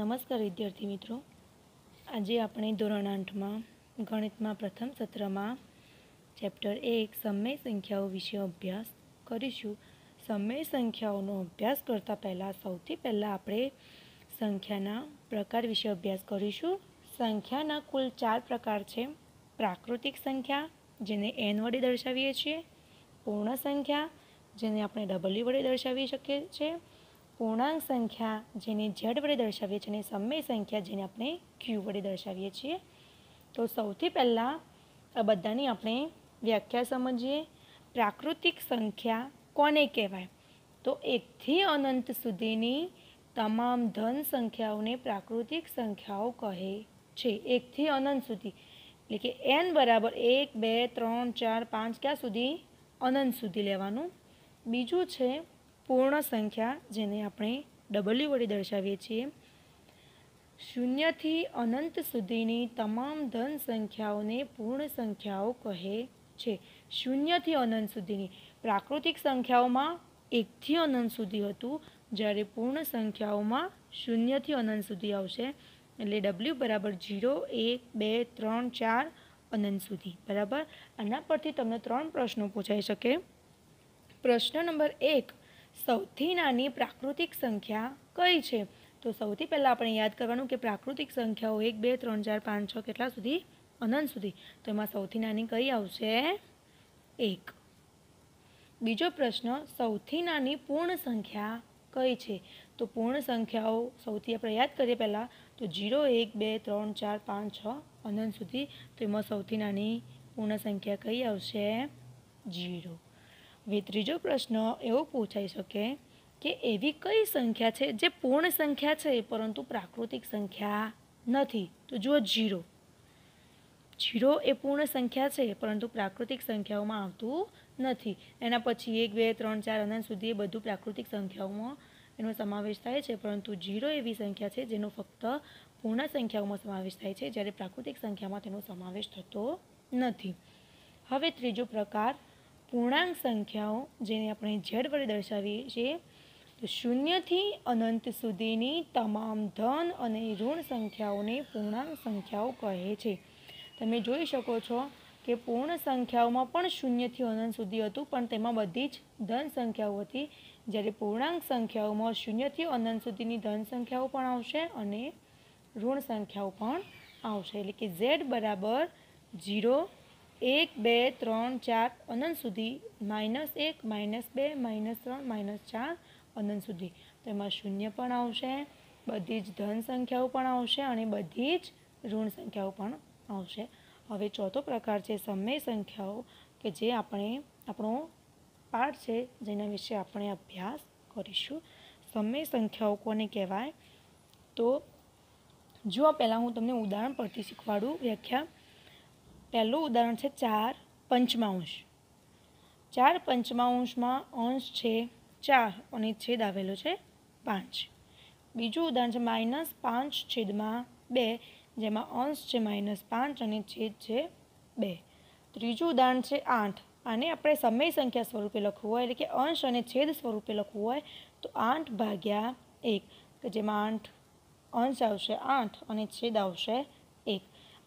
નમસ્કાર વિદ્યાર્થી મિત્રો આજે આપણે ધોરણ આઠમાં ગણિતમાં પ્રથમ સત્રમાં ચેપ્ટર એક સમય સંખ્યાઓ વિશે અભ્યાસ કરીશું સમય સંખ્યાઓનો અભ્યાસ કરતાં પહેલાં સૌથી પહેલાં આપણે સંખ્યાના પ્રકાર વિશે અભ્યાસ કરીશું સંખ્યાના કુલ ચાર પ્રકાર છે પ્રાકૃતિક સંખ્યા જેને એન વડે દર્શાવીએ છીએ પૂર્ણ સંખ્યા જેને આપણે ડબલ્યુ વડે દર્શાવી શકીએ છીએ પૂર્ણાંક સંખ્યા જેને ઝેડ વડે દર્શાવીએ છીએ અને સમય સંખ્યા જેને આપણે ક્યુ વડે દર્શાવીએ છીએ તો સૌથી પહેલાં આ બધાની આપણે વ્યાખ્યા સમજીએ પ્રાકૃતિક સંખ્યા કોને કહેવાય તો એકથી અનંત સુધીની તમામ ધન સંખ્યાઓને પ્રાકૃતિક સંખ્યાઓ કહે છે એકથી અનંત સુધી એટલે કે એન બરાબર એક બે ત્રણ ચાર પાંચ ક્યાં સુધી અનંત સુધી લેવાનું બીજું છે પૂર્ણ સંખ્યા જેને આપણે ડબલ્યુ વડે દર્શાવીએ છીએ શૂન્યથી અનંત સુધીની તમામ ધન સંખ્યાઓને પૂર્ણ સંખ્યાઓ કહે છે શૂન્યથી અનંત સુધીની પ્રાકૃતિક સંખ્યાઓમાં એકથી અનંત સુધી હતું જ્યારે પૂર્ણ સંખ્યાઓમાં શૂન્યથી અનંત સુધી આવશે એટલે ડબલ્યુ બરાબર ઝીરો એક બે ત્રણ ચાર અનંત સુધી બરાબર આના પરથી તમને ત્રણ પ્રશ્નો પૂછાઈ શકે પ્રશ્ન નંબર એક સૌથી નાની પ્રાકૃતિક સંખ્યા કઈ છે તો સૌથી પહેલાં આપણે યાદ કરવાનું કે પ્રાકૃતિક સંખ્યાઓ એક બે ત્રણ ચાર પાંચ છ કેટલા સુધી અનંત સુધી તો એમાં સૌથી નાની કઈ આવશે એક બીજો પ્રશ્ન સૌથી નાની પૂર્ણ સંખ્યા કઈ છે તો પૂર્ણ સંખ્યાઓ સૌથી આપણે યાદ કરીએ પહેલાં તો જીરો એક બે ત્રણ ચાર પાંચ છ અનંત સુધી તો એમાં સૌથી નાની પૂર્ણ સંખ્યા કઈ આવશે જીરો હવે ત્રીજો પ્રશ્ન એવો પૂછાઈ શકે કે એવી કઈ સંખ્યા છે જે પૂર્ણ સંખ્યા છે પરંતુ પ્રાકૃતિક સંખ્યા નથી તો જુઓ જીરો જીરો એ પૂર્ણ સંખ્યા છે પરંતુ પ્રાકૃતિક સંખ્યાઓમાં આવતું નથી એના પછી એક બે ત્રણ ચાર અનંત સુધી એ બધું પ્રાકૃતિક સંખ્યાઓમાં એનો સમાવેશ થાય છે પરંતુ જીરો એવી સંખ્યા છે જેનો ફક્ત પૂર્ણ સંખ્યાઓમાં સમાવેશ થાય છે જ્યારે પ્રાકૃતિક સંખ્યામાં તેનો સમાવેશ થતો નથી હવે ત્રીજો પ્રકાર પૂર્ણાંક સંખ્યાઓ જેને આપણે ઝેડ વડે દર્શાવીએ છીએ તો શૂન્યથી અનંત સુધીની તમામ ધન અને ઋણ સંખ્યાઓને પૂર્ણાંક સંખ્યાઓ કહે છે તમે જોઈ શકો છો કે પૂર્ણ સંખ્યાઓમાં પણ શૂન્યથી અનંત સુધી હતું પણ તેમાં બધી જ ધન સંખ્યાઓ હતી જ્યારે પૂર્ણાંક સંખ્યાઓમાં શૂન્યથી અનંત સુધીની ધન સંખ્યાઓ પણ આવશે અને ઋણ સંખ્યાઓ પણ આવશે એટલે કે ઝેડ બરાબર ઝીરો એક બે ત્રણ ચાર અનંત સુધી માઇનસ એક માઇનસ બે માઇનસ ત્રણ માઇનસ ચાર અનંત સુધી તો એમાં શૂન્ય પણ આવશે બધી જ ધન સંખ્યાઓ પણ આવશે અને બધી જ ઋણ સંખ્યાઓ પણ આવશે હવે ચોથો પ્રકાર છે સમય સંખ્યાઓ કે જે આપણે આપણો પાઠ છે જેના વિશે આપણે અભ્યાસ કરીશું સમય સંખ્યાઓ કોને કહેવાય તો જો પહેલાં હું તમને ઉદાહરણ પરથી શીખવાડું વ્યાખ્યા પહેલું ઉદાહરણ છે ચાર પંચમાંશ ચાર પંચમાંશમાં અંશ છે ચાર અને છેદ આવેલો છે પાંચ બીજું ઉદાહરણ છે માઇનસ પાંચ છેદમાં બે જેમાં અંશ છે માઇનસ પાંચ અને છેદ છે બે ત્રીજું ઉદાહરણ છે આઠ આને આપણે સમય સંખ્યા સ્વરૂપે લખવું હોય એટલે કે અંશ અને છેદ સ્વરૂપે લખવું હોય તો આઠ ભાગ્યા એક કે જેમાં આઠ અંશ આવશે આઠ અને છેદ આવશે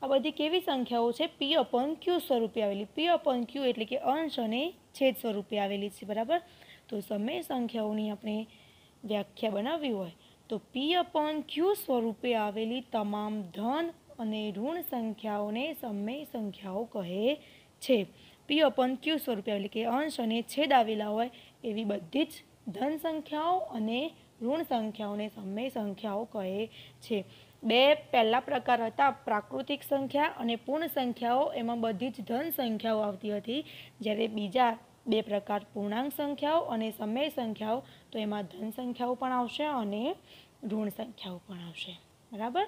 આ બધી કેવી સંખ્યાઓ છે પી અપન ક્યુ સ્વરૂપે આવેલી પી અપન ક્યુ એટલે કે અંશ અને છેદ સ્વરૂપે આવેલી છે બરાબર તો સમય સંખ્યાઓની આપણે વ્યાખ્યા બનાવવી હોય તો પી અપન ક્યુ સ્વરૂપે આવેલી તમામ ધન અને ઋણ સંખ્યાઓને સમય સંખ્યાઓ કહે છે પી અપન ક્યુ સ્વરૂપે આવેલી કે અંશ અને છેદ આવેલા હોય એવી બધી જ ધન સંખ્યાઓ અને ઋણ સંખ્યાઓને સમય સંખ્યાઓ કહે છે બે પહેલા પ્રકાર હતા પ્રાકૃતિક સંખ્યા અને પૂર્ણ સંખ્યાઓ એમાં બધી જ ધન સંખ્યાઓ આવતી હતી જ્યારે બીજા બે પ્રકાર પૂર્ણાંક સંખ્યાઓ અને સમય સંખ્યાઓ તો એમાં ધન સંખ્યાઓ પણ આવશે અને ઋણ સંખ્યાઓ પણ આવશે બરાબર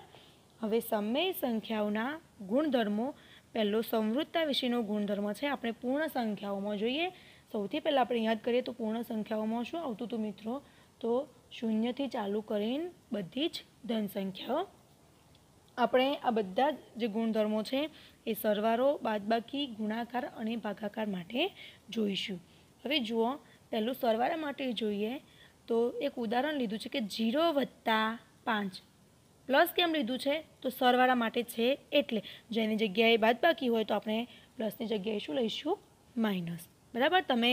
હવે સમય સંખ્યાઓના ગુણધર્મો પહેલો સમૃદ્ધતા વિશેનો ગુણધર્મ છે આપણે પૂર્ણ સંખ્યાઓમાં જોઈએ સૌથી પહેલાં આપણે યાદ કરીએ તો પૂર્ણ સંખ્યાઓમાં શું આવતું હતું મિત્રો તો શૂન્યથી ચાલુ કરીને બધી જ ધન સંખ્યાઓ આપણે આ બધા જે ગુણધર્મો છે એ સરવારો બાદબાકી ગુણાકાર અને ભાગાકાર માટે જોઈશું હવે જુઓ પહેલું સરવાળા માટે જોઈએ તો એક ઉદાહરણ લીધું છે કે જીરો વત્તા પાંચ પ્લસ કેમ લીધું છે તો સરવાળા માટે છે એટલે જેની જગ્યાએ બાદબાકી હોય તો આપણે પ્લસની જગ્યાએ શું લઈશું માઇનસ બરાબર તમે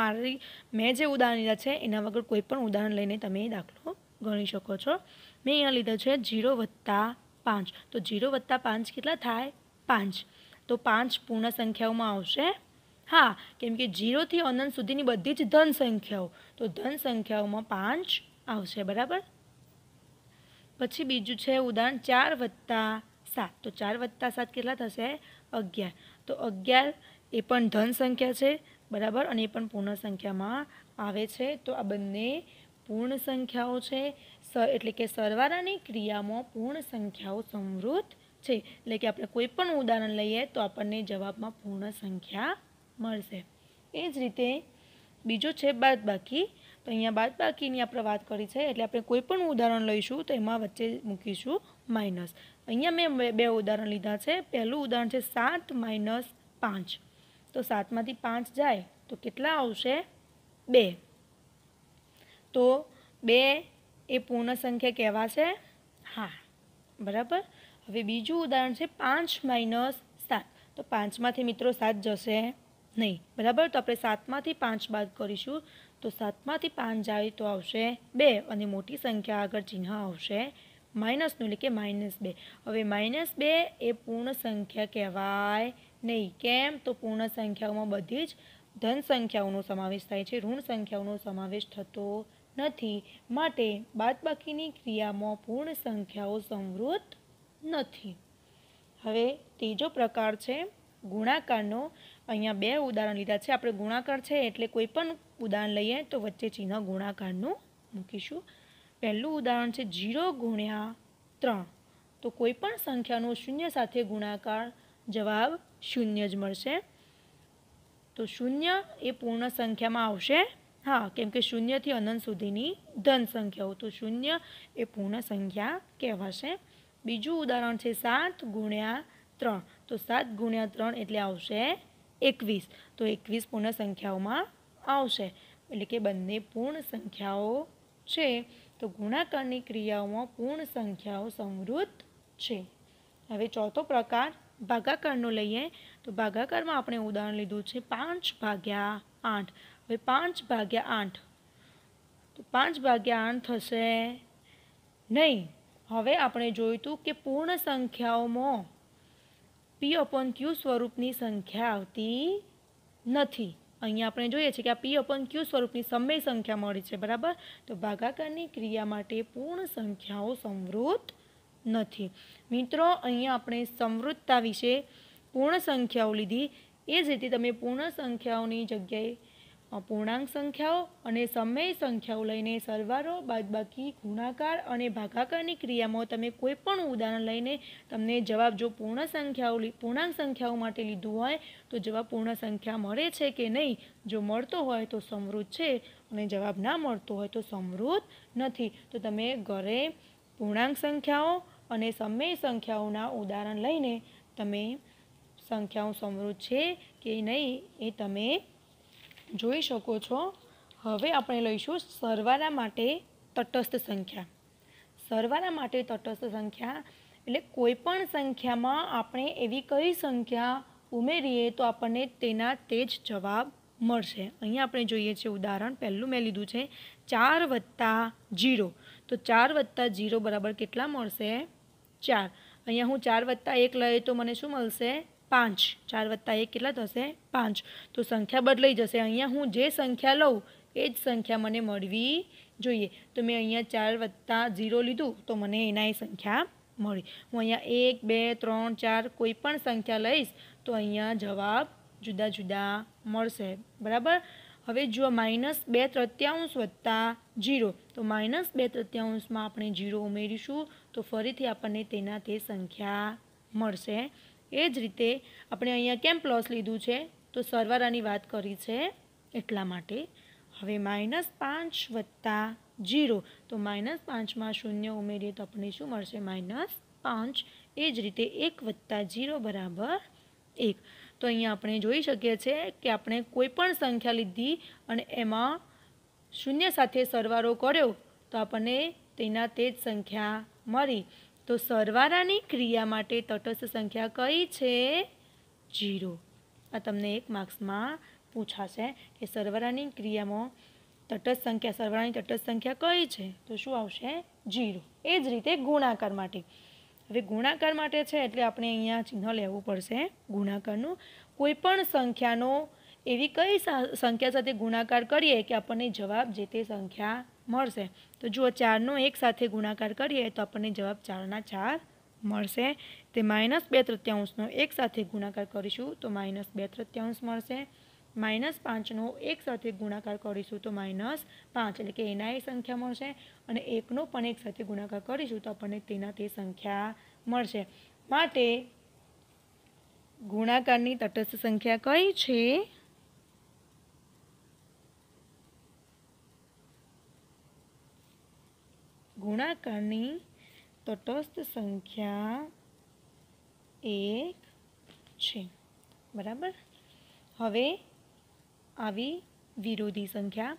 મારી મેં જે ઉદાહરણ લીધા છે એના વગર કોઈ પણ ઉદાહરણ લઈને તમે દાખલો ગણી શકો છો મેં અહીંયા લીધા છે જીરો વત્તા પાંચ તો જીરો વત્તા પાંચ કેટલા થાય પાંચ તો પાંચ પૂર્ણ સંખ્યાઓમાં આવશે હા કેમ કે જીરોથી અનંત સુધીની બધી જ ધન સંખ્યાઓ તો ધન સંખ્યાઓમાં પાંચ આવશે બરાબર પછી બીજું છે ઉદાહરણ ચાર વત્તા સાત તો ચાર વત્તા સાત કેટલા થશે અગિયાર તો અગિયાર એ પણ ધન સંખ્યા છે બરાબર અને એ પણ પૂર્ણ સંખ્યામાં આવે છે તો આ બંને પૂર્ણ સંખ્યાઓ છે એટલે કે સરવાળાની ક્રિયામાં પૂર્ણ સંખ્યાઓ સમૃદ્ધ છે એટલે કે આપણે કોઈ પણ ઉદાહરણ લઈએ તો આપણને જવાબમાં પૂર્ણ સંખ્યા મળશે એ જ રીતે બીજો છે બાદબાકી તો અહીંયા બાદબાકીની આપણે વાત કરી છે એટલે આપણે કોઈ પણ ઉદાહરણ લઈશું તો એમાં વચ્ચે મૂકીશું માઇનસ અહીંયા મેં બે ઉદાહરણ લીધા છે પહેલું ઉદાહરણ છે સાત માઇનસ પાંચ તો સાતમાંથી પાંચ જાય તો કેટલા આવશે બે તો બે એ પૂર્ણ સંખ્યા કહેવાશે હા બરાબર હવે બીજું ઉદાહરણ છે પાંચ માઇનસ સાત તો પાંચમાંથી મિત્રો સાત જશે નહીં બરાબર તો આપણે સાતમાંથી પાંચ બાદ કરીશું તો સાતમાંથી પાંચ જાય તો આવશે બે અને મોટી સંખ્યા આગળ ચિહ્ન આવશે માઇનસનું એટલે કે માઇનસ બે હવે માઇનસ બે એ પૂર્ણ સંખ્યા કહેવાય નહીં કેમ તો પૂર્ણ સંખ્યાઓમાં બધી જ ધન સંખ્યાઓનો સમાવેશ થાય છે ઋણ સંખ્યાઓનો સમાવેશ થતો નથી માટે બાદબાકીની ક્રિયામાં પૂર્ણ સંખ્યાઓ સંવૃત નથી હવે ત્રીજો પ્રકાર છે ગુણાકારનો અહીંયા બે ઉદાહરણ લીધા છે આપણે ગુણાકાર છે એટલે કોઈ પણ ઉદાહરણ લઈએ તો વચ્ચે ચિહ્ન ગુણાકારનું મૂકીશું પહેલું ઉદાહરણ છે જીરો ગુણ્યા ત્રણ તો કોઈ પણ સંખ્યાનો શૂન્ય સાથે ગુણાકાર જવાબ શૂન્ય જ મળશે તો શૂન્ય એ પૂર્ણ સંખ્યામાં આવશે હા કેમ કે શૂન્યથી અનંત સુધીની ધન સંખ્યાઓ તો શૂન્ય એ પૂર્ણ સંખ્યા કહેવાશે બીજું ઉદાહરણ છે સાત ગુણ્યા ત્રણ તો સાત ગુણ્યા ત્રણ એટલે આવશે એકવીસ તો એકવીસ પૂર્ણ સંખ્યાઓમાં આવશે એટલે કે બંને પૂર્ણ સંખ્યાઓ છે તો ગુણાકારની ક્રિયાઓમાં પૂર્ણ સંખ્યાઓ સમૃદ્ધ છે હવે ચોથો પ્રકાર ભાગાકારનો લઈએ તો ભાગાકારમાં આપણે ઉદાહરણ લીધું છે પાંચ ભાગ્યા આઠ હવે પાંચ ભાગ્યા આઠ તો પાંચ ભાગ્યા આઠ થશે નહીં હવે આપણે જોઈતું કે પૂર્ણ સંખ્યાઓમાં પી અપન ક્યુ સ્વરૂપની સંખ્યા આવતી નથી અહીંયા આપણે જોઈએ છીએ કે આ પી અપન ક્યુ સ્વરૂપની સમય સંખ્યા મળી છે બરાબર તો ભાગાકારની ક્રિયા માટે પૂર્ણ સંખ્યાઓ સમૃદ્ધ નથી મિત્રો અહીંયા આપણે સમૃદ્ધતા વિશે પૂર્ણ સંખ્યાઓ લીધી એ જ રીતે તમે પૂર્ણ સંખ્યાઓની જગ્યાએ પૂર્ણાંક સંખ્યાઓ અને સમય સંખ્યાઓ લઈને સરવારો બાદબાકી ગુણાકાર અને ભાગાકારની ક્રિયામાં તમે કોઈ પણ ઉદાહરણ લઈને તમને જવાબ જો પૂર્ણ સંખ્યાઓ પૂર્ણાંક સંખ્યાઓ માટે લીધું હોય તો જવાબ પૂર્ણ સંખ્યા મળે છે કે નહીં જો મળતો હોય તો સમૃદ્ધ છે અને જવાબ ના મળતો હોય તો સમૃદ્ધ નથી તો તમે ઘરે પૂર્ણાંક સંખ્યાઓ અને સમય સંખ્યાઓના ઉદાહરણ લઈને તમે સંખ્યાઓ સમૃદ્ધ છે કે નહીં એ તમે જોઈ શકો છો હવે આપણે લઈશું સરવાના માટે તટસ્થ સંખ્યા સરવાના માટે તટસ્થ સંખ્યા એટલે કોઈપણ સંખ્યામાં આપણે એવી કઈ સંખ્યા ઉમેરીએ તો આપણને તેના તે જ જવાબ મળશે અહીંયા આપણે જોઈએ છીએ ઉદાહરણ પહેલું મેં લીધું છે ચાર વત્તા જીરો તો ચાર વત્તા ઝીરો બરાબર કેટલા મળશે ચાર અહીંયા હું ચાર વત્તા એક લઈએ તો મને શું મળશે પાંચ ચાર વત્તા એક કેટલા થશે પાંચ તો સંખ્યા બદલાઈ જશે અહીંયા હું જે સંખ્યા લઉં એ જ સંખ્યા મને મળવી જોઈએ તો મેં અહીંયા ચાર વત્તા ઝીરો લીધું તો મને એના એ સંખ્યા મળી હું અહીંયા એક બે ત્રણ ચાર કોઈ પણ સંખ્યા લઈશ તો અહીંયા જવાબ જુદા જુદા મળશે બરાબર હવે જો માઇનસ બે તૃત્યાંશ વત્તા જીરો તો માઇનસ બે તૃત્યાંશમાં આપણે જીરો ઉમેરીશું તો ફરીથી આપણને તેના તે સંખ્યા મળશે એ જ રીતે આપણે અહીંયા કેમ પ્લસ લીધું છે તો સરવારાની વાત કરી છે એટલા માટે હવે માઇનસ પાંચ વત્તા જીરો તો માઇનસ પાંચમાં શૂન્ય ઉમેરીએ તો આપણને શું મળશે માઇનસ પાંચ એ જ રીતે એક વત્તા જીરો બરાબર એક તો અહીંયા આપણે જોઈ શકીએ છીએ કે આપણે કોઈ પણ સંખ્યા લીધી અને એમાં શૂન્ય સાથે સરવારો કર્યો તો આપણને તેના તે જ સંખ્યા મળી તો સરવાળાની ક્રિયા માટે તટસ્થ સંખ્યા કઈ છે જીરો આ તમને એક માર્ક્સમાં પૂછાશે કે સરવાળાની ક્રિયામાં તટસ્થ સંખ્યા સરવાળાની તટસ્થ સંખ્યા કઈ છે તો શું આવશે જીરો એ જ રીતે ગુણાકાર માટે હવે ગુણાકાર માટે છે એટલે આપણે અહીંયા ચિહ્ન લેવું પડશે ગુણાકારનું કોઈપણ સંખ્યાનો એવી કઈ સંખ્યા સાથે ગુણાકાર કરીએ કે આપણને જવાબ જે તે સંખ્યા મળશે તો જો ચારનો એક સાથે ગુણાકાર કરીએ તો આપણને જવાબ ચારના ચાર મળશે તે માઇનસ બે તૃત્યાંશનો એક સાથે ગુણાકાર કરીશું તો માઇનસ બે તૃત્યાંશ મળશે માઇનસ પાંચનો એક સાથે ગુણાકાર કરીશું તો માઇનસ પાંચ એટલે કે એના એ સંખ્યા મળશે અને એકનો પણ એક સાથે ગુણાકાર કરીશું તો આપણને તેના તે સંખ્યા મળશે માટે ગુણાકારની તટસ્થ સંખ્યા કઈ છે ગુણાકારની તટસ્થ સંખ્યા એક છે બરાબર હવે આવી વિરોધી સંખ્યા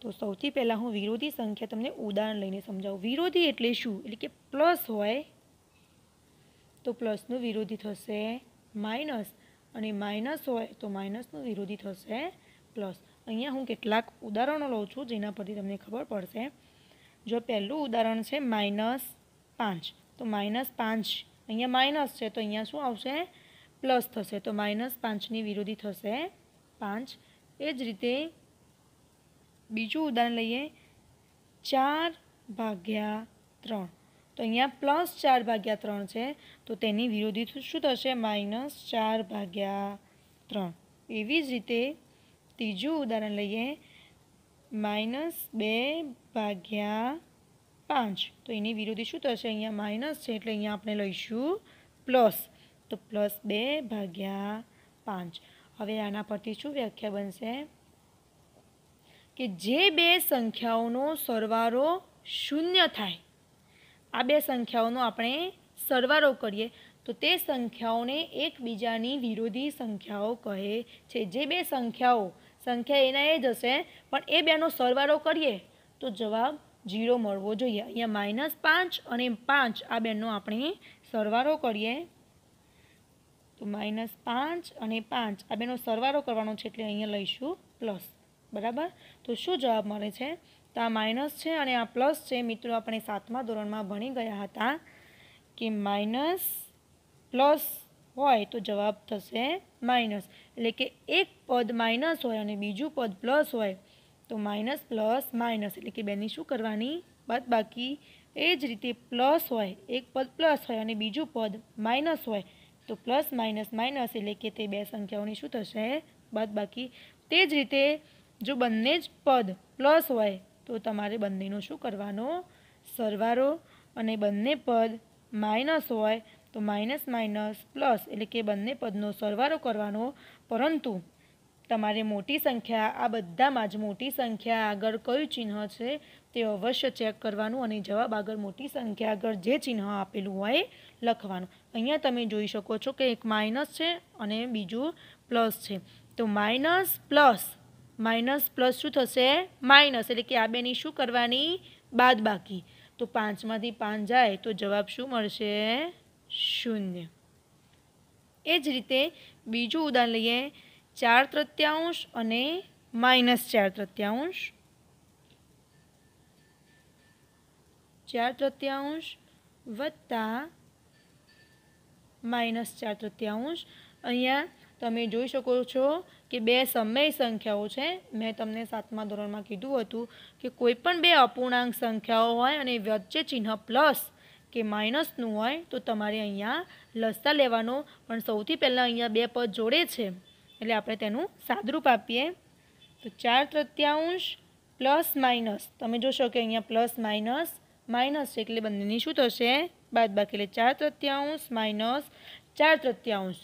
તો સૌથી પહેલાં હું વિરોધી સંખ્યા તમને ઉદાહરણ લઈને સમજાવું વિરોધી એટલે શું એટલે કે પ્લસ હોય તો પ્લસનું વિરોધી થશે માઇનસ અને માઇનસ હોય તો માઇનસનું વિરોધી થશે પ્લસ અહીંયા હું કેટલાક ઉદાહરણો લઉં છું જેના પરથી તમને ખબર પડશે જો પહેલું ઉદાહરણ છે માઇનસ પાંચ તો માઇનસ પાંચ અહીંયા માઇનસ છે તો અહીંયા શું આવશે પ્લસ થશે તો માઇનસ પાંચની વિરોધી થશે પાંચ એ જ રીતે બીજું ઉદાહરણ લઈએ ચાર ભાગ્યા ત્રણ તો અહીંયા પ્લસ ચાર ભાગ્યા ત્રણ છે તો તેની વિરોધી શું થશે માઇનસ ચાર ભાગ્યા ત્રણ એવી જ રીતે ત્રીજું ઉદાહરણ લઈએ માઇનસ બે ભાગ્યા પાંચ તો એની વિરોધી શું થશે અહીંયા માઇનસ છે એટલે અહીંયા આપણે લઈશું પ્લસ તો પ્લસ બે ભાગ્યા પાંચ હવે આના પરથી શું વ્યાખ્યા બનશે કે જે બે સંખ્યાઓનો સરવારો શૂન્ય થાય આ બે સંખ્યાઓનો આપણે સરવારો કરીએ તો તે સંખ્યાઓને એકબીજાની વિરોધી સંખ્યાઓ કહે છે જે બે સંખ્યાઓ સંખ્યા એના એ જ હશે પણ એ બેનો સરવાળો કરીએ તો જવાબ જીરો મળવો જોઈએ અહીંયા માઇનસ પાંચ અને પાંચ આ બેનો આપણે સરવાળો કરીએ તો માઇનસ પાંચ અને પાંચ આ બેનો સરવાળો કરવાનો છે એટલે અહીંયા લઈશું પ્લસ બરાબર તો શું જવાબ મળે છે તો આ માઇનસ છે અને આ પ્લસ છે મિત્રો આપણે સાતમા ધોરણમાં ભણી ગયા હતા કે માઇનસ પ્લસ હોય તો જવાબ થશે માઇનસ એટલે કે એક પદ માઇનસ હોય અને બીજું પદ પ્લસ હોય તો માઇનસ પ્લસ માઇનસ એટલે કે બેની શું કરવાની બાદ બાકી એ જ રીતે પ્લસ હોય એક પદ પ્લસ હોય અને બીજું પદ માઇનસ હોય તો પ્લસ માઇનસ માઇનસ એટલે કે તે બે સંખ્યાઓની શું થશે બાદ બાકી તે જ રીતે જો બંને જ પદ પ્લસ હોય તો તમારે બંનેનો શું કરવાનો સરવારો અને બંને પદ માઇનસ હોય તો માઇનસ માઇનસ પ્લસ એટલે કે બંને પદનો સરવારો કરવાનો પરંતુ તમારે મોટી સંખ્યા આ બધામાં જ મોટી સંખ્યા આગળ કયું ચિહ્ન છે તે અવશ્ય ચેક કરવાનું અને જવાબ આગળ મોટી સંખ્યા આગળ જે ચિહ્ન આપેલું હોય લખવાનું અહીંયા તમે જોઈ શકો છો કે એક માઇનસ છે અને બીજું પ્લસ છે તો માઇનસ પ્લસ માઇનસ પ્લસ શું થશે માઇનસ એટલે કે આ બેની શું કરવાની બાદ બાકી તો પાંચમાંથી પાંચ જાય તો જવાબ શું મળશે શૂન્ય એ જ રીતે બીજું ઉદાહરણ લઈએ ચાર તૃત્યાંશ અને માઇનસ ચાર તૃત્યાંશ ચાર તૃત્યાંશ વત્તા માઇનસ ચાર તૃત્યાંશ અહીંયા તમે જોઈ શકો છો કે બે સમય સંખ્યાઓ છે મેં તમને સાતમા ધોરણમાં કીધું હતું કે કોઈ પણ બે અપૂર્ણાંક સંખ્યાઓ હોય અને વચ્ચે ચિહ્ન પ્લસ કે માઇનસનું હોય તો તમારે અહીંયા લસતા લેવાનો પણ સૌથી પહેલાં અહીંયા બે પદ જોડે છે એટલે આપણે તેનું સાદરૂપ આપીએ તો ચાર તૃત્યાંશ પ્લસ માઇનસ તમે જોશો કે અહીંયા પ્લસ માઇનસ માઇનસ છે એટલે બંનેની શું થશે બાદ બાકી એટલે ચાર તૃત્યાંશ માઇનસ ચાર તૃત્યાંશ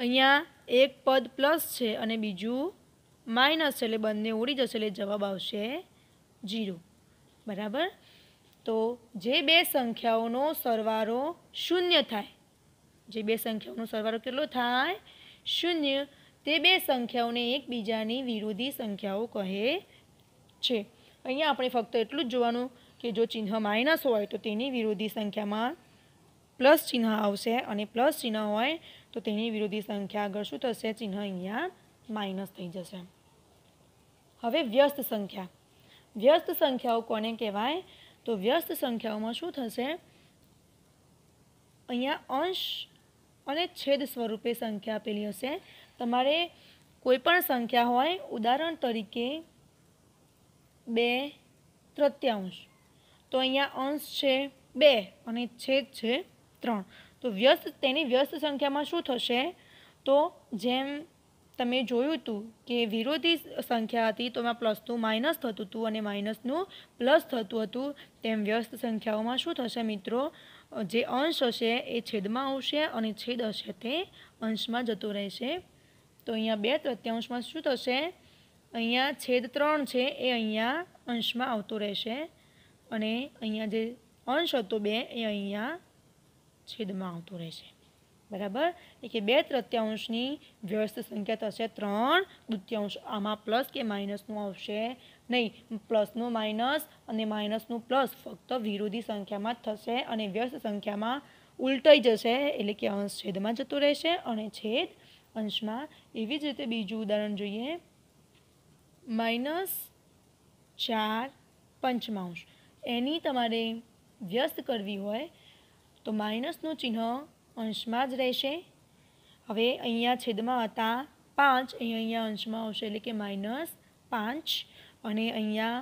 અહીંયા એક પદ પ્લસ છે અને બીજું માઇનસ છે એટલે બંને ઉડી જશે એટલે જવાબ આવશે જીરો બરાબર તો જે બે સંખ્યાઓનો સરવારો શૂન્ય થાય જે બે સંખ્યાઓનો સરવારો કેટલો થાય શૂન્ય તે બે સંખ્યાઓને એકબીજાની વિરોધી સંખ્યાઓ કહે છે અહીંયા આપણે ફક્ત એટલું જ જોવાનું કે જો ચિહ્ન માઇનસ હોય તો તેની વિરોધી સંખ્યામાં પ્લસ ચિહ્ન આવશે અને પ્લસ ચિહ્ન હોય તો તેની વિરોધી સંખ્યા આગળ શું થશે ચિહ્ન અહીંયા માઇનસ થઈ જશે હવે વ્યસ્ત સંખ્યા વ્યસ્ત સંખ્યાઓ કોને કહેવાય તો વ્યસ્ત સંખ્યાઓમાં શું થશે અહીંયા અંશ અને છેદ સ્વરૂપે સંખ્યા આપેલી હશે તમારે કોઈ પણ સંખ્યા હોય ઉદાહરણ તરીકે બે તૃત્યાંશ તો અહીંયા અંશ છે બે અને છેદ છે ત્રણ તો વ્યસ્ત તેની વ્યસ્ત સંખ્યામાં શું થશે તો જેમ તમે જોયું હતું કે વિરોધી સંખ્યા હતી તો એમાં પ્લસનું માઇનસ થતું હતું અને માઇનસનું પ્લસ થતું હતું તેમ વ્યસ્ત સંખ્યાઓમાં શું થશે મિત્રો જે અંશ હશે એ છેદમાં આવશે અને છેદ હશે તે અંશમાં જતો રહેશે તો અહીંયા બે તૃત્યાંશમાં શું થશે અહીંયા છેદ ત્રણ છે એ અહીંયા અંશમાં આવતો રહેશે અને અહીંયા જે અંશ હતો બે એ અહીંયા છેદમાં આવતો રહેશે બરાબર એટલે કે બે તૃત્યાંશની વ્યસ્ત સંખ્યા થશે ત્રણ દૃત્યાંશ આમાં પ્લસ કે માઇનસનું આવશે નહીં પ્લસનું માઇનસ અને માઇનસનું પ્લસ ફક્ત વિરોધી સંખ્યામાં જ થશે અને વ્યસ્ત સંખ્યામાં ઉલટાઈ જશે એટલે કે અંશ છેદમાં જતો રહેશે અને છેદ અંશમાં એવી જ રીતે બીજું ઉદાહરણ જોઈએ માઇનસ ચાર પંચમાંશ એની તમારે વ્યસ્ત કરવી હોય તો માઇનસનું ચિહ્ન અંશમાં જ રહેશે હવે અહીંયા છેદમાં હતા પાંચ અહીંયા અંશમાં આવશે એટલે કે માઇનસ પાંચ અને અહીંયા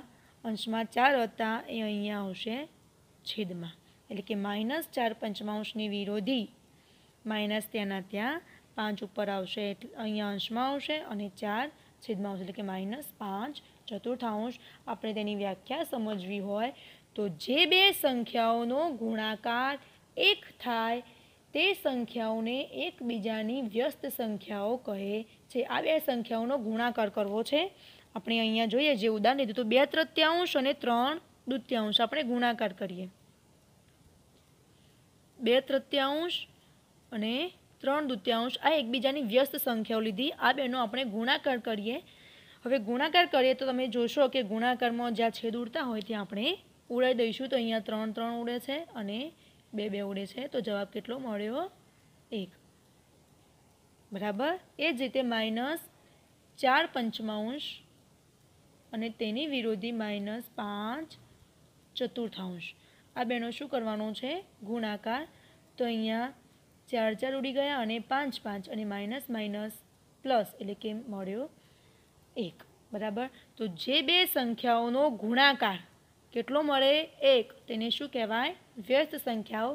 અંશમાં ચાર હતા એ અહીંયા આવશે છેદમાં એટલે કે માઇનસ ચાર પંચમાંશની વિરોધી માઇનસ ત્યાંના ત્યાં પાંચ ઉપર આવશે એટલે અહીંયા અંશમાં આવશે અને ચાર છેદમાં આવશે એટલે કે માઇનસ પાંચ ચતુર્થાંશ આપણે તેની વ્યાખ્યા સમજવી હોય તો જે બે સંખ્યાઓનો ગુણાકાર એક થાય તે સંખ્યાઓને એકબીજાની વ્યસ્ત સંખ્યાઓ કહે છે આ બે સંખ્યાઓનો ગુણાકાર કરવો છે આપણે અહીંયા જોઈએ જે ઉદાહરણ દીધું તો બે તૃત્યાંશ અને ત્રણ દુત્યાંશ આપણે ગુણાકાર કરીએ બે તૃત્યાંશ અને ત્રણ દુત્યાંશ આ એકબીજાની વ્યસ્ત સંખ્યાઓ લીધી આ બેનો આપણે ગુણાકાર કરીએ હવે ગુણાકાર કરીએ તો તમે જોશો કે ગુણાકારમાં જ્યાં છેદ ઉડતા હોય ત્યાં આપણે ઉડાઈ દઈશું તો અહીંયા ત્રણ ત્રણ ઉડે છે અને બે બે ઉડે છે તો જવાબ કેટલો મળ્યો એક બરાબર એ જ રીતે માઇનસ ચાર પંચમાંશ અને તેની વિરોધી માઇનસ પાંચ ચતુર્થાંશ આ બેનો શું કરવાનું છે ગુણાકાર તો અહીંયા ચાર ચાર ઉડી ગયા અને પાંચ પાંચ અને માઇનસ માઇનસ પ્લસ એટલે કે મળ્યો એક બરાબર તો જે બે સંખ્યાઓનો ગુણાકાર કેટલો મળે એક તેને શું કહેવાય વ્યસ્ત સંખ્યાઓ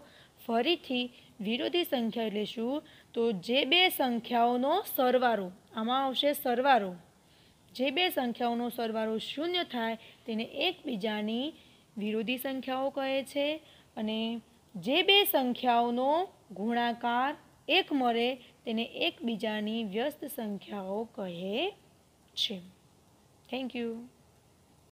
ફરીથી વિરોધી સંખ્યા લેશું તો જે બે સંખ્યાઓનો સરવારો આમાં આવશે સરવારો જે બે સંખ્યાઓનો સરવારો શૂન્ય થાય તેને એકબીજાની વિરોધી સંખ્યાઓ કહે છે અને જે બે સંખ્યાઓનો ગુણાકાર એક મળે તેને એકબીજાની વ્યસ્ત સંખ્યાઓ કહે છે થેન્ક યુ